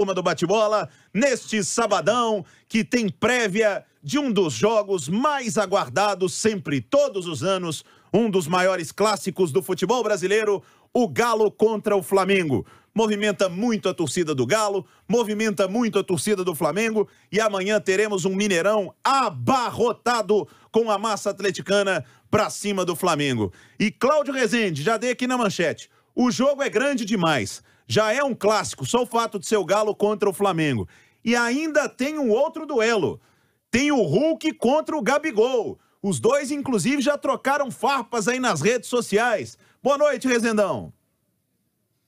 turma do bate-bola neste sabadão que tem prévia de um dos jogos mais aguardados sempre, todos os anos, um dos maiores clássicos do futebol brasileiro, o Galo contra o Flamengo. Movimenta muito a torcida do Galo, movimenta muito a torcida do Flamengo e amanhã teremos um Mineirão abarrotado com a massa atleticana para cima do Flamengo. E Cláudio Rezende, já dei aqui na manchete. O jogo é grande demais já é um clássico, só o fato de ser o Galo contra o Flamengo. E ainda tem um outro duelo. Tem o Hulk contra o Gabigol. Os dois, inclusive, já trocaram farpas aí nas redes sociais. Boa noite, Rezendão.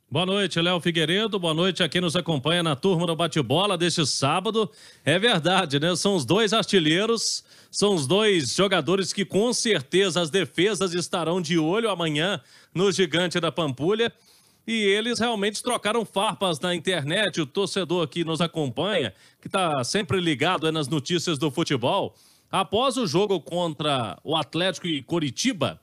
Boa noite, Léo Figueiredo. Boa noite a quem nos acompanha na turma do bate-bola deste sábado. É verdade, né? São os dois artilheiros, são os dois jogadores que com certeza as defesas estarão de olho amanhã no Gigante da Pampulha. E eles realmente trocaram farpas na internet. O torcedor que nos acompanha, que está sempre ligado né, nas notícias do futebol, após o jogo contra o Atlético e Coritiba,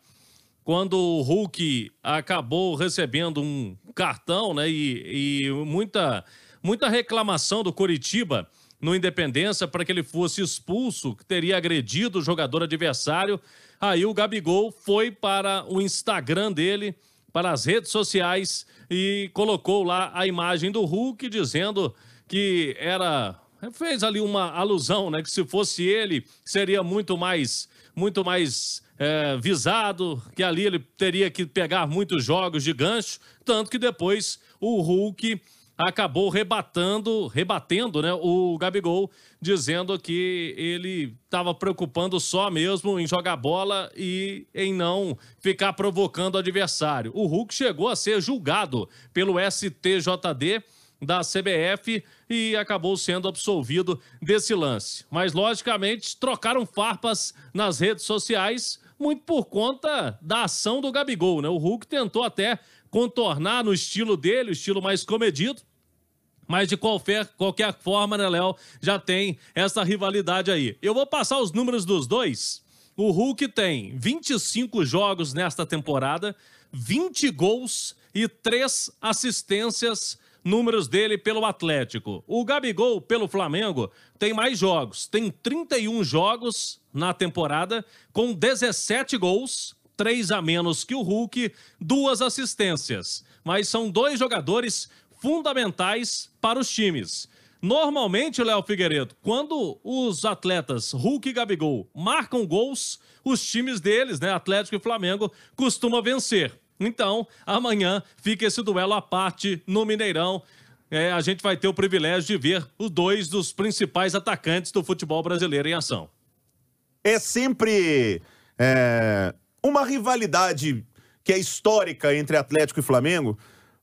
quando o Hulk acabou recebendo um cartão, né? E, e muita, muita reclamação do Coritiba no Independência para que ele fosse expulso, que teria agredido o jogador adversário. Aí o Gabigol foi para o Instagram dele para as redes sociais e colocou lá a imagem do Hulk dizendo que era fez ali uma alusão, né, que se fosse ele seria muito mais muito mais é, visado, que ali ele teria que pegar muitos jogos de gancho, tanto que depois o Hulk acabou rebatando, rebatendo né, o Gabigol, dizendo que ele estava preocupando só mesmo em jogar bola e em não ficar provocando o adversário. O Hulk chegou a ser julgado pelo STJD da CBF e acabou sendo absolvido desse lance. Mas, logicamente, trocaram farpas nas redes sociais, muito por conta da ação do Gabigol, né? O Hulk tentou até contornar no estilo dele, o estilo mais comedido, mas de qualquer, qualquer forma, né, Léo, já tem essa rivalidade aí. Eu vou passar os números dos dois. O Hulk tem 25 jogos nesta temporada, 20 gols e 3 assistências, números dele pelo Atlético. O Gabigol, pelo Flamengo, tem mais jogos, tem 31 jogos na temporada, com 17 gols, 3 a menos que o Hulk, duas assistências. Mas são dois jogadores fundamentais para os times. Normalmente, Léo Figueiredo, quando os atletas Hulk e Gabigol marcam gols, os times deles, né, Atlético e Flamengo, costumam vencer. Então, amanhã fica esse duelo à parte no Mineirão. É, a gente vai ter o privilégio de ver os dois dos principais atacantes do futebol brasileiro em ação. É sempre é, uma rivalidade que é histórica entre Atlético e Flamengo.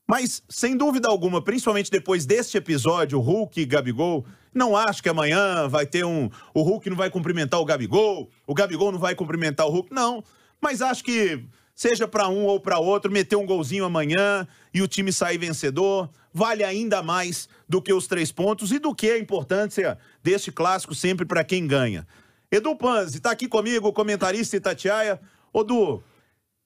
Mas, sem dúvida alguma, principalmente depois deste episódio, Hulk e Gabigol, não acho que amanhã vai ter um. O Hulk não vai cumprimentar o Gabigol, o Gabigol não vai cumprimentar o Hulk, não. Mas acho que, seja para um ou para outro, meter um golzinho amanhã e o time sair vencedor, vale ainda mais do que os três pontos e do que a importância deste clássico sempre para quem ganha. Edu Panzi está aqui comigo, comentarista Itatiaia. Odu,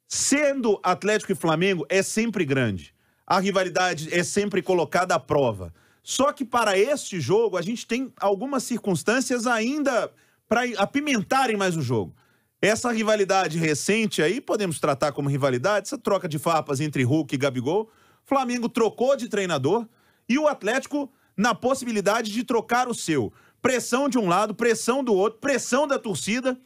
sendo Atlético e Flamengo é sempre grande a rivalidade é sempre colocada à prova. Só que para este jogo, a gente tem algumas circunstâncias ainda para apimentarem mais o jogo. Essa rivalidade recente aí, podemos tratar como rivalidade, essa troca de farpas entre Hulk e Gabigol. Flamengo trocou de treinador e o Atlético na possibilidade de trocar o seu. Pressão de um lado, pressão do outro, pressão da torcida.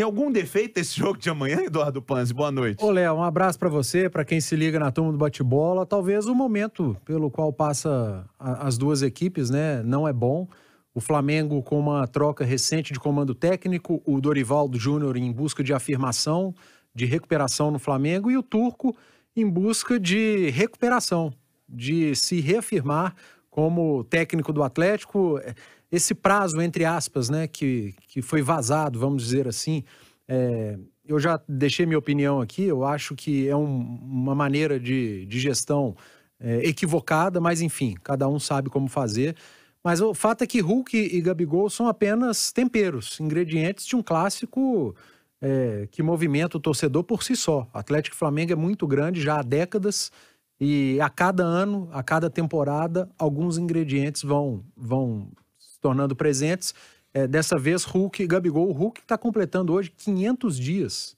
Tem algum defeito esse jogo de amanhã, Eduardo Panzi? Boa noite. Ô, Léo, um abraço para você, para quem se liga na turma do bate-bola. Talvez o momento pelo qual passa as duas equipes, né, não é bom. O Flamengo com uma troca recente de comando técnico, o Dorivaldo Júnior em busca de afirmação, de recuperação no Flamengo e o Turco em busca de recuperação, de se reafirmar como técnico do Atlético, é, esse prazo, entre aspas, né, que, que foi vazado, vamos dizer assim, é, eu já deixei minha opinião aqui, eu acho que é um, uma maneira de, de gestão é, equivocada, mas enfim, cada um sabe como fazer. Mas o fato é que Hulk e Gabigol são apenas temperos, ingredientes de um clássico é, que movimenta o torcedor por si só. O Atlético Flamengo é muito grande já há décadas e a cada ano, a cada temporada, alguns ingredientes vão, vão se tornando presentes. É, dessa vez, Hulk, Gabigol, o Hulk está completando hoje 500 dias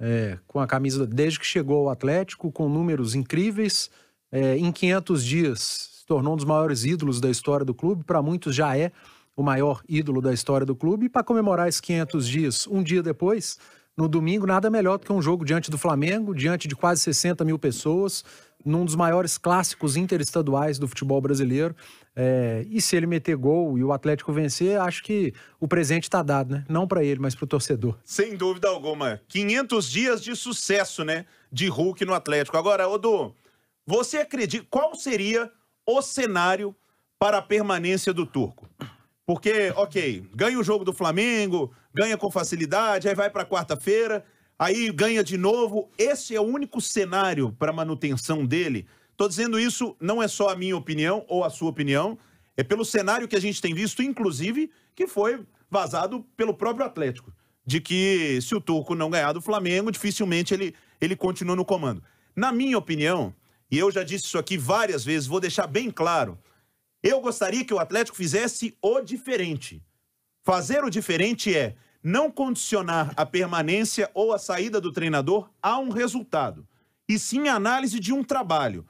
é, com a camisa, desde que chegou ao Atlético, com números incríveis. É, em 500 dias, se tornou um dos maiores ídolos da história do clube. Para muitos, já é o maior ídolo da história do clube. E para comemorar esses 500 dias, um dia depois, no domingo, nada melhor do que um jogo diante do Flamengo, diante de quase 60 mil pessoas, num dos maiores clássicos interestaduais do futebol brasileiro. É, e se ele meter gol e o Atlético vencer, acho que o presente está dado, né? Não para ele, mas para o torcedor. Sem dúvida alguma. 500 dias de sucesso, né? De Hulk no Atlético. Agora, Odô, você acredita. Qual seria o cenário para a permanência do Turco? Porque, ok, ganha o jogo do Flamengo, ganha com facilidade, aí vai para quarta-feira, aí ganha de novo. Esse é o único cenário para manutenção dele. Tô dizendo isso, não é só a minha opinião ou a sua opinião, é pelo cenário que a gente tem visto, inclusive, que foi vazado pelo próprio Atlético, de que se o Turco não ganhar do Flamengo, dificilmente ele, ele continua no comando. Na minha opinião, e eu já disse isso aqui várias vezes, vou deixar bem claro, eu gostaria que o Atlético fizesse o diferente. Fazer o diferente é não condicionar a permanência ou a saída do treinador a um resultado, e sim a análise de um trabalho.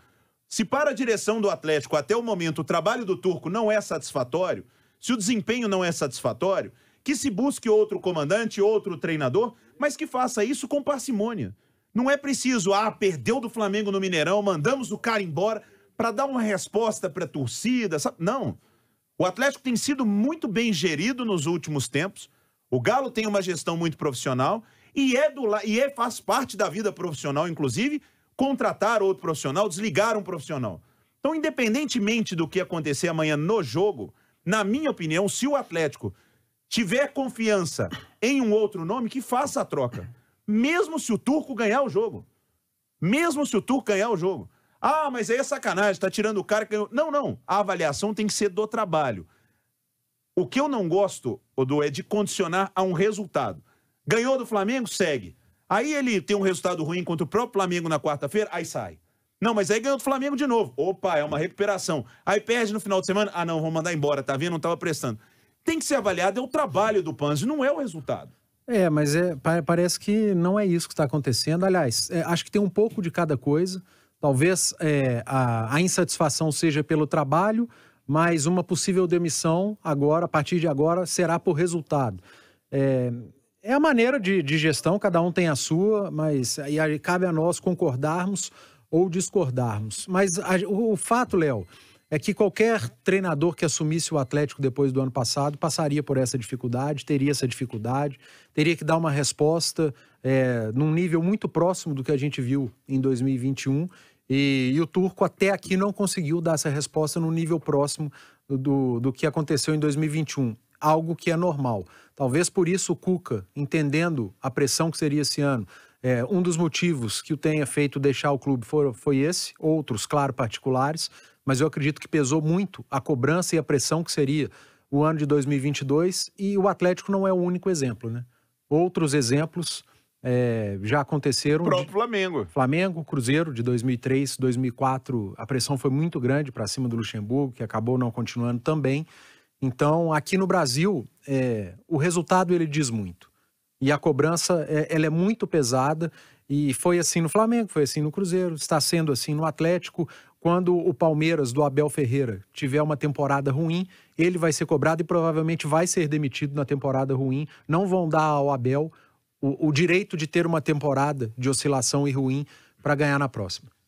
Se para a direção do Atlético até o momento o trabalho do Turco não é satisfatório, se o desempenho não é satisfatório, que se busque outro comandante, outro treinador, mas que faça isso com parcimônia. Não é preciso, ah, perdeu do Flamengo no Mineirão, mandamos o cara embora para dar uma resposta para a torcida, sabe? Não. O Atlético tem sido muito bem gerido nos últimos tempos. O Galo tem uma gestão muito profissional e é do e é, faz parte da vida profissional, inclusive, contratar outro profissional, desligar um profissional. Então, independentemente do que acontecer amanhã no jogo, na minha opinião, se o Atlético tiver confiança em um outro nome, que faça a troca. Mesmo se o Turco ganhar o jogo. Mesmo se o Turco ganhar o jogo. Ah, mas aí é sacanagem, está tirando o cara. Que... Não, não. A avaliação tem que ser do trabalho. O que eu não gosto, Odu, é de condicionar a um resultado. Ganhou do Flamengo, segue. Aí ele tem um resultado ruim contra o próprio Flamengo na quarta-feira, aí sai. Não, mas aí ganhou do Flamengo de novo. Opa, é uma recuperação. Aí perde no final de semana. Ah, não, vou mandar embora, tá vendo? Não estava prestando. Tem que ser avaliado, é o trabalho do Panzi, não é o resultado. É, mas é, parece que não é isso que está acontecendo. Aliás, é, acho que tem um pouco de cada coisa. Talvez é, a, a insatisfação seja pelo trabalho, mas uma possível demissão agora, a partir de agora, será por resultado. É, é a maneira de, de, gestão, cada um tem a sua, mas aí cabe a nós concordarmos ou discordarmos. Mas a, o, o, fato, Léo, é que qualquer treinador que assumisse o Atlético depois do ano passado passaria por essa dificuldade, teria essa dificuldade, teria que dar uma resposta é, num nível muito próximo do que a gente viu em 2021 e, e, o turco até aqui não conseguiu dar essa resposta no nível próximo do, do que aconteceu em 2021, algo que é normal. Talvez por isso o Cuca, entendendo a pressão que seria esse ano, é, um dos motivos que o tenha feito deixar o clube foi, foi esse, outros, claro, particulares, mas eu acredito que pesou muito a cobrança e a pressão que seria o ano de 2022 e o Atlético não é o único exemplo, né? Outros exemplos é, já aconteceram. O próprio de... Flamengo. Flamengo, Cruzeiro, de 2003, 2004, a pressão foi muito grande para cima do Luxemburgo, que acabou não continuando também. Então, aqui no Brasil, é, o resultado ele diz muito. E a cobrança, é, ela é muito pesada. E foi assim no Flamengo, foi assim no Cruzeiro, está sendo assim no Atlético. Quando o Palmeiras, do Abel Ferreira, tiver uma temporada ruim, ele vai ser cobrado e provavelmente vai ser demitido na temporada ruim. Não vão dar ao Abel o, o direito de ter uma temporada de oscilação e ruim para ganhar na próxima.